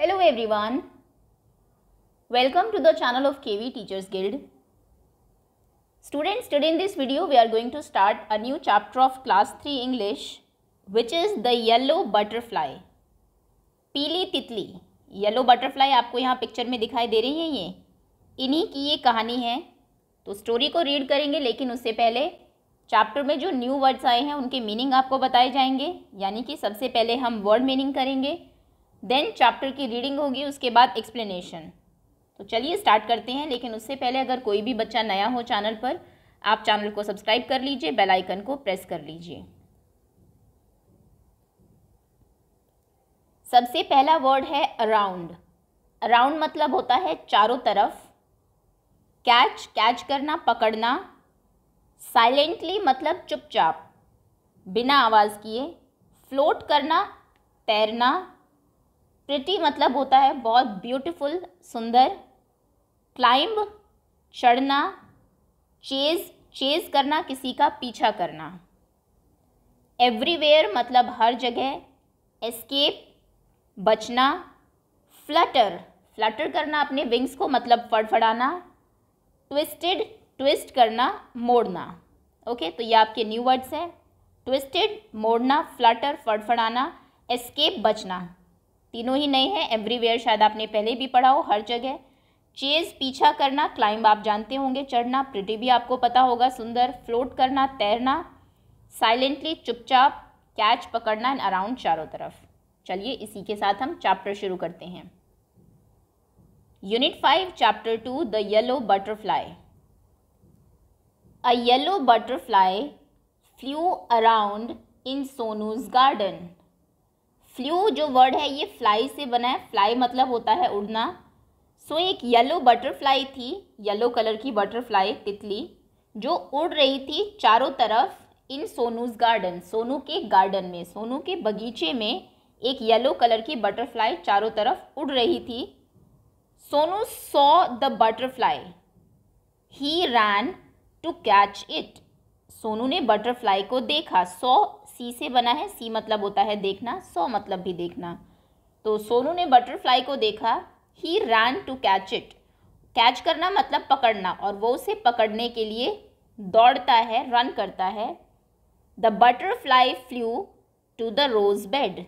hello everyone welcome to the channel of KV teachers guild students today in this video we are going to start a new chapter of class three English which is the yellow butterfly पीली तितली yellow butterfly आपको यहाँ picture में दिखाई दे रही है ये इन्हीं की ये कहानी है तो स्टोरी को रीड करेंगे लेकिन उससे पहले चैप्टर में जो न्यू वर्ड्स आए हैं उनके मीनिंग आपको बताए जाएंगे यानी कि सबसे पहले हम वर्ड मीनिंग करेंगे देन चैप्टर की रीडिंग होगी उसके बाद एक्सप्लेनेशन तो चलिए स्टार्ट करते हैं लेकिन उससे पहले अगर कोई भी बच्चा नया हो चैनल पर आप चैनल को सब्सक्राइब कर लीजिए बेल आइकन को प्रेस कर लीजिए सबसे पहला वर्ड है अराउंड अराउंड मतलब होता है चारों तरफ कैच कैच करना पकड़ना साइलेंटली मतलब चुपचाप बिना आवाज़ किए फ्लोट करना तैरना प्रिटी मतलब होता है बहुत ब्यूटीफुल सुंदर क्लाइंब चढ़ना चेज चेज करना किसी का पीछा करना एवरीवेयर मतलब हर जगह एस्केप बचना फ्लटर फ्लटर करना अपने विंग्स को मतलब फड़फड़ाना ट्विस्टेड ट्विस्ट करना मोड़ना ओके तो ये आपके न्यू वर्ड्स हैं ट्विस्टेड मोड़ना फ्लटर फड़फड़ाना एस्केप बचना तीनों ही नए हैं एवरीवेयर शायद आपने पहले भी पढ़ा हो हर जगह चेज पीछा करना क्लाइंब आप जानते होंगे चढ़ना प्रिटी भी आपको पता होगा सुंदर फ्लोट करना तैरना साइलेंटली चुपचाप कैच पकड़ना एंड अराउंड चारों तरफ चलिए इसी के साथ हम चैप्टर शुरू करते हैं unit five chapter two the yellow butterfly a yellow butterfly flew around in Sonu's garden flew जो वर्ड है ये फ्लाई से बना है फ्लाई मतलब होता है उड़ना सो एक येलो बटरफ्लाई थी येलो कलर की बटरफ्लाई तितली जो उड़ रही थी चारों तरफ इन सोनूज गार्डन सोनू के गार्डन में सोनू के बगीचे में एक येलो कलर की बटरफ्लाई चारों तरफ उड़ रही थी Sonu saw the butterfly he ran to catch it Sonu ने बटरफ्लाई को देखा सॉ सी से बना है सी मतलब होता है देखना सौ मतलब भी देखना तो सोनू ने बटरफ्लाई को देखा he ran to catch it catch करना मतलब पकड़ना और वो उसे पकड़ने के लिए दौड़ता है रन करता है the butterfly flew to the rose bed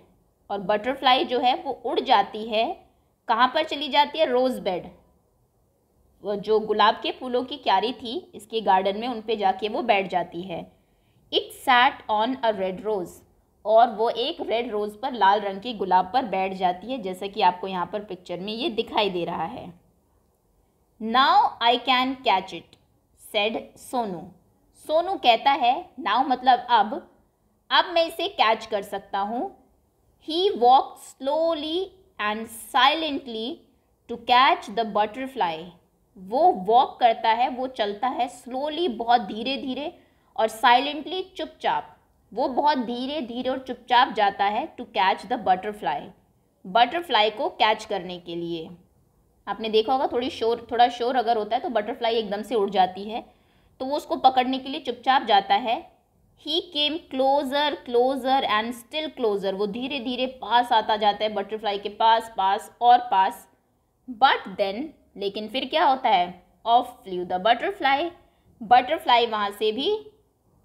और बटरफ्लाई जो है वो उड़ जाती है कहाँ पर चली जाती है रोज़ बेड जो गुलाब के फूलों की क्यारी थी इसके गार्डन में उन पे जाके वो बैठ जाती है it sat on a red rose और वो एक रेड रोज़ पर लाल रंग की गुलाब पर बैठ जाती है जैसा कि आपको यहाँ पर पिक्चर में ये दिखाई दे रहा है now I can catch it said Sonu Sonu कहता है नाउ मतलब अब अब मैं इसे कैच कर सकता हूँ he walk slowly and silently to catch the butterfly वो वॉक करता है वो चलता है स्लोली बहुत धीरे धीरे और साइलेंटली चुपचाप वो बहुत धीरे धीरे और चुपचाप जाता है to catch the butterfly butterfly को कैच करने के लिए आपने देखा होगा थोड़ी शोर थोड़ा शोर अगर होता है तो बटरफ्लाई एकदम से उड़ जाती है तो वो उसको पकड़ने के लिए चुपचाप जाता है he came closer closer and still closer वो धीरे धीरे पास आता जाता है बटरफ्लाई के पास पास और पास बट देन लेकिन फिर क्या होता है off flew the butterfly butterfly वहाँ से भी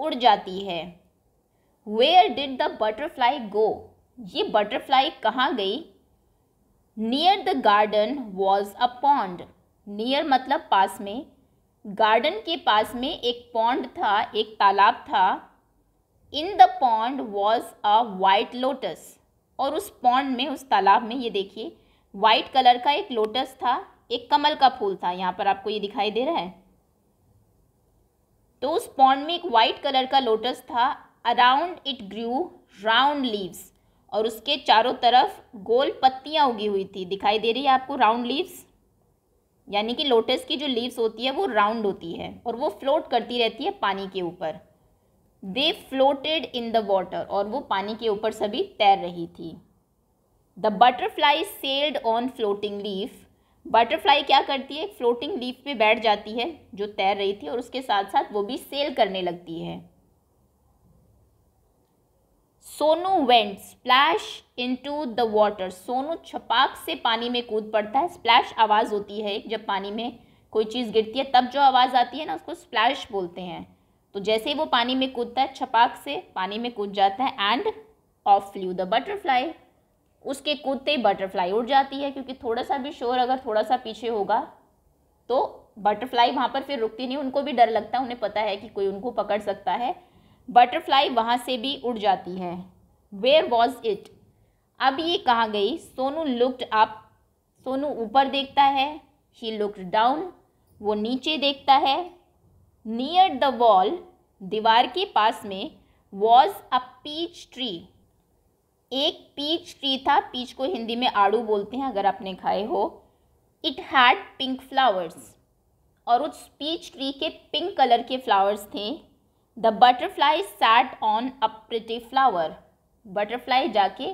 उड़ जाती है where did the butterfly go ये बटरफ्लाई कहाँ गई near the garden was a pond near मतलब पास में गार्डन के पास में एक पॉन्ड था एक तालाब था in the pond was a white lotus और उस पॉन्ड में उस तालाब में ये देखिए वाइट कलर का एक लोटस था एक कमल का फूल था यहाँ पर आपको ये दिखाई दे रहा है तो उस पॉन्ड में एक वाइट कलर का लोटस था around it grew round leaves और उसके चारों तरफ गोल पत्तियाँ उगी हुई थी दिखाई दे रही है आपको राउंड लीव्स यानी कि लोटस की जो लीव्स होती है वो राउंड होती है और वो फ्लोट करती रहती है पानी के ऊपर they floated in the water और वो पानी के ऊपर सभी तैर रही थी the butterfly sailed on floating leaf butterfly क्या करती है फ्लोटिंग लीफ पे बैठ जाती है जो तैर रही थी और उसके साथ साथ वो भी सेल करने लगती है Sonu went splash into the water Sonu छपाक से पानी में कूद पड़ता है स्प्लैश आवाज़ होती है जब पानी में कोई चीज़ गिरती है तब जो आवाज़ आती है ना उसको स्प्लैश बोलते हैं तो जैसे ही वो पानी में कूदता है छपाक से पानी में कूद जाता है and off flew the butterfly उसके कूदते ही बटरफ्लाई उड़ जाती है क्योंकि थोड़ा सा भी शोर अगर थोड़ा सा पीछे होगा तो बटरफ्लाई वहाँ पर फिर रुकती नहीं उनको भी डर लगता है उन्हें पता है कि कोई उनको पकड़ सकता है बटरफ्लाई वहाँ से भी उड़ जाती है वेयर वॉज इट अब ये कहाँ गई सोनू लुक्ड अप सोनू ऊपर देखता है ही लुक्ड डाउन वो नीचे देखता है नियर द वॉल दीवार के पास में वॉज अ पीच ट्री एक पीच ट्री था पीच को हिंदी में आड़ू बोलते हैं अगर आपने खाए हो इट हैड पिंक फ्लावर्स और उस पीच ट्री के पिंक कलर के फ्लावर्स थे the butterfly sat on a pretty flower butterfly जाके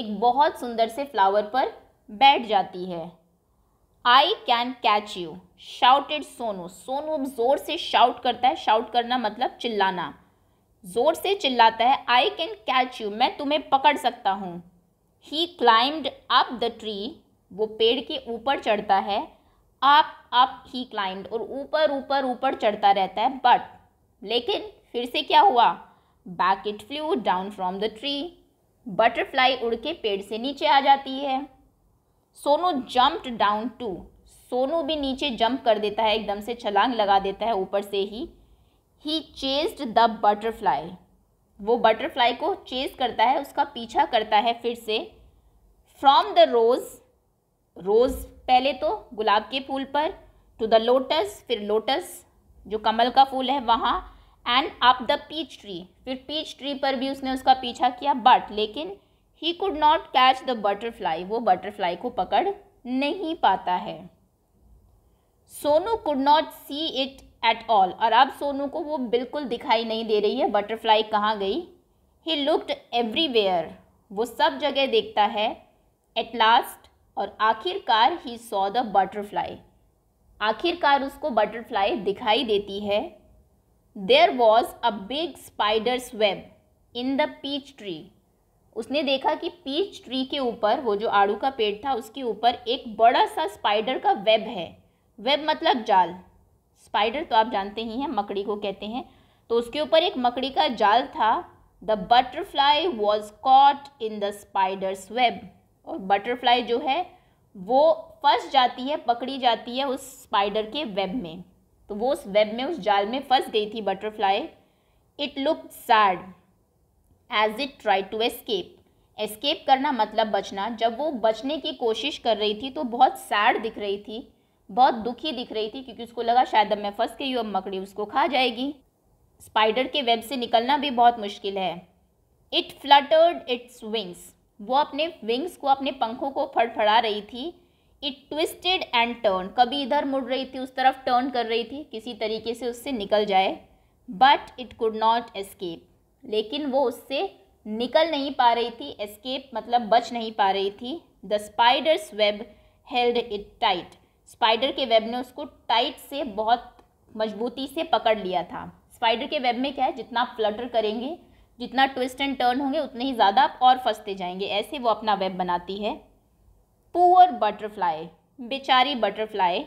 एक बहुत सुंदर से फ्लावर पर बैठ जाती है I can catch you shouted Sonu Sonu जोर से शाउट करता है शाउट करना मतलब चिल्लाना जोर से चिल्लाता है आई कैन कैच यू मैं तुम्हें पकड़ सकता हूँ he climbed up the tree वो पेड़ के ऊपर चढ़ता है आप अप ही क्लाइम्ड और ऊपर ऊपर ऊपर चढ़ता रहता है बट लेकिन फिर से क्या हुआ back it flew down from the tree butterfly उड़ के पेड़ से नीचे आ जाती है Sonu jumped down too Sonu भी नीचे जंप कर देता है एकदम से छलांग लगा देता है ऊपर से ही ही चेस्ड द बटरफ्लाई वो बटरफ्लाई को चेज करता है उसका पीछा करता है फिर से फ्रॉम द रोज़ रोज़ पहले तो गुलाब के फूल पर टू द लोटस फिर लोटस जो कमल का फूल है वहाँ and up the peach tree फिर पीच ट्री पर भी उसने उसका पीछा किया बट लेकिन he could not catch the butterfly वो बटरफ्लाई को पकड़ नहीं पाता है Sonu could not see it at all और अब सोनू को वो बिल्कुल दिखाई नहीं दे रही है बटरफ्लाई कहाँ गई ही लुकड एवरीवेयर वो सब जगह देखता है एट लास्ट और आखिरकार ही सॉ द बटरफ्लाई आखिरकार उसको बटरफ्लाई दिखाई देती है there was a big spider's web in the peach tree उसने देखा कि पीच ट्री के ऊपर वो जो आड़ू का पेड़ था उसके ऊपर एक बड़ा सा स्पाइडर का वेब है वेब मतलब जाल स्पाइडर तो आप जानते ही हैं मकड़ी को कहते हैं तो उसके ऊपर एक मकड़ी का जाल था the butterfly was caught in the spider's web और बटरफ्लाई जो है वो फंस जाती है पकड़ी जाती है उस स्पाइडर के वेब में तो वो उस वेब में उस जाल में फंस गई थी butterfly it look sad as it try to escape escape करना मतलब बचना जब वो बचने की कोशिश कर रही थी तो बहुत सैड दिख रही थी बहुत दुखी दिख रही थी क्योंकि उसको लगा शायद अब मैं फंस गई हूँ अब मकड़ी उसको खा जाएगी स्पाइडर के वेब से निकलना भी बहुत मुश्किल है इट फ्लटर्ड इट्स विंग्स वो अपने विंग्स को अपने पंखों को फड़फड़ा रही थी इट ट्विस्टेड एंड टर्न कभी इधर मुड़ रही थी उस तरफ टर्न कर रही थी किसी तरीके से उससे निकल जाए but it could not escape लेकिन वो उससे निकल नहीं पा रही थी एस्केप मतलब बच नहीं पा रही थी the spider's web held it tight spider के वेब ने उसको टाइट से बहुत मजबूती से पकड़ लिया था स्पाइडर के वेब में क्या है जितना आप फ्लटर करेंगे जितना ट्विस्ट एंड टर्न होंगे उतने ही ज़्यादा आप और फंसते जाएंगे ऐसे वो अपना वेब बनाती है पुअर बटरफ्लाई बेचारी butterfly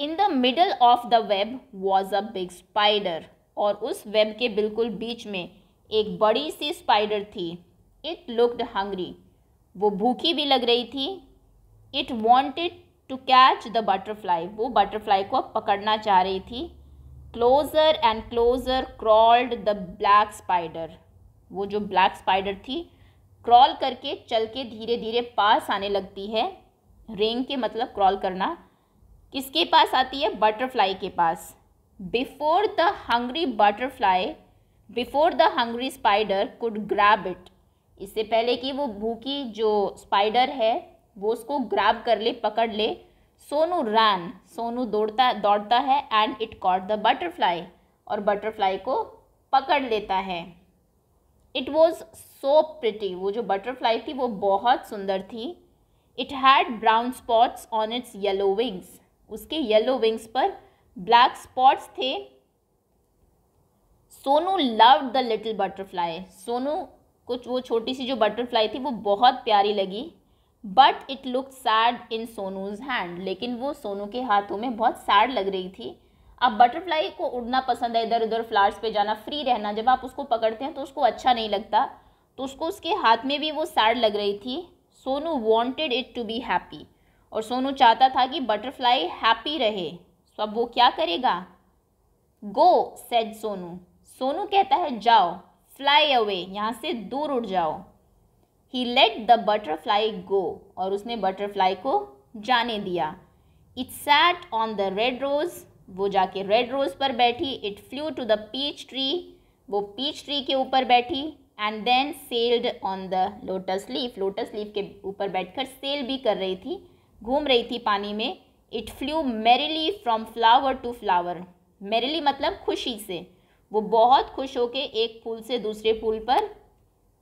in the middle of the web was a big spider और उस वेब के बिल्कुल बीच में एक बड़ी सी स्पाइडर थी इट लुकड हंग्री वो भूखी भी लग रही थी it wanted to catch the butterfly वो बटरफ्लाई को अब पकड़ना चाह रही थी closer and closer crawled the black spider वो जो ब्लैक स्पाइडर थी क्रॉल करके चल के धीरे धीरे पास आने लगती है रेंग के मतलब क्रॉल करना किसके पास आती है बटरफ्लाई के पास before the hungry butterfly before the hungry spider could grab it इससे पहले कि वो भूखी जो स्पाइडर है वो उसको ग्राब कर ले पकड़ ले सोनू रान सोनू दौड़ता दौड़ता है and it caught the butterfly और बटरफ्लाई को पकड़ लेता है इट वॉज सो प्रिटी वो जो बटरफ्लाई थी वो बहुत सुंदर थी it had brown spots on its yellow wings उसके येलो विंग्स पर ब्लैक स्पॉट्स थे Sonu love the little butterfly Sonu कुछ वो छोटी सी जो बटरफ्लाई थी वो बहुत प्यारी लगी but it look sad in Sonu's hand लेकिन वो सोनू के हाथों में बहुत सैड लग रही थी अब बटरफ्लाई को उड़ना पसंद है इधर उधर फ्लावर्स पे जाना फ्री रहना जब आप उसको पकड़ते हैं तो उसको अच्छा नहीं लगता तो उसको उसके हाथ में भी वो सैड लग रही थी Sonu wanted it to be happy और सोनू चाहता था कि बटरफ्लाई हैप्पी रहे तो अब वो क्या करेगा गो सेड सोनू सोनू कहता है जाओ फ्लाई अवे यहाँ से दूर उड़ जाओ he let the butterfly go और उसने बटरफ्लाई को जाने दिया it sat on the red rose वो जाके रेड रोज़ पर बैठी it flew to the peach tree वो पीच ट्री के ऊपर बैठी and then sailed on the lotus leaf lotus leaf के ऊपर बैठकर सेल भी कर रही थी घूम रही थी पानी में it flew merrily from flower to flower merrily मतलब खुशी से वो बहुत खुश होके एक फूल से दूसरे फूल पर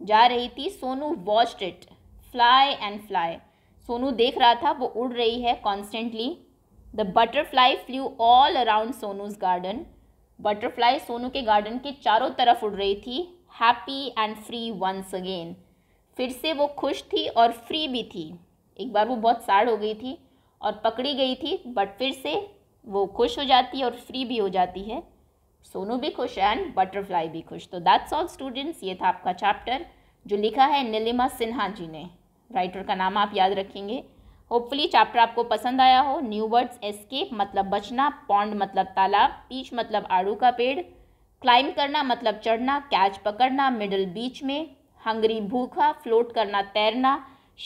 जा रही थी Sonu watched it fly and fly Sonu देख रहा था वो उड़ रही है constantly the butterfly flew all around Sonu's garden butterfly Sonu के गार्डन के चारों तरफ उड़ रही थी happy and free once again फिर से वो खुश थी और फ्री भी थी एक बार वो बहुत सैड हो गई थी और पकड़ी गई थी बट फिर से वो खुश हो जाती है और फ्री भी हो जाती है सोनू भी खुश एंड बटरफ्लाई भी खुश तो दैट्स ऑल स्टूडेंट्स ये था आपका चैप्टर जो लिखा है नीलिमा सिन्हा जी ने राइटर का नाम आप याद रखेंगे होपफुली चैप्टर आपको पसंद आया हो न्यू वर्ड्स एस्केप मतलब बचना पॉन्ड मतलब तालाब पीच मतलब आड़ू का पेड़ क्लाइम करना मतलब चढ़ना कैच पकड़ना मिडल बीच में हंगरी भूखा फ्लोट करना तैरना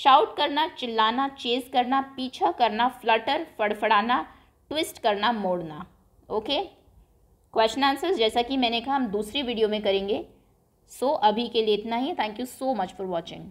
शाउट करना चिल्लाना चेज करना पीछा करना फ्लटर फड़फड़ाना ट्विस्ट करना मोड़ना ओके क्वेश्चन आंसर्स जैसा कि मैंने कहा हम दूसरी वीडियो में करेंगे सो so, अभी के लिए इतना ही thank you so much for watching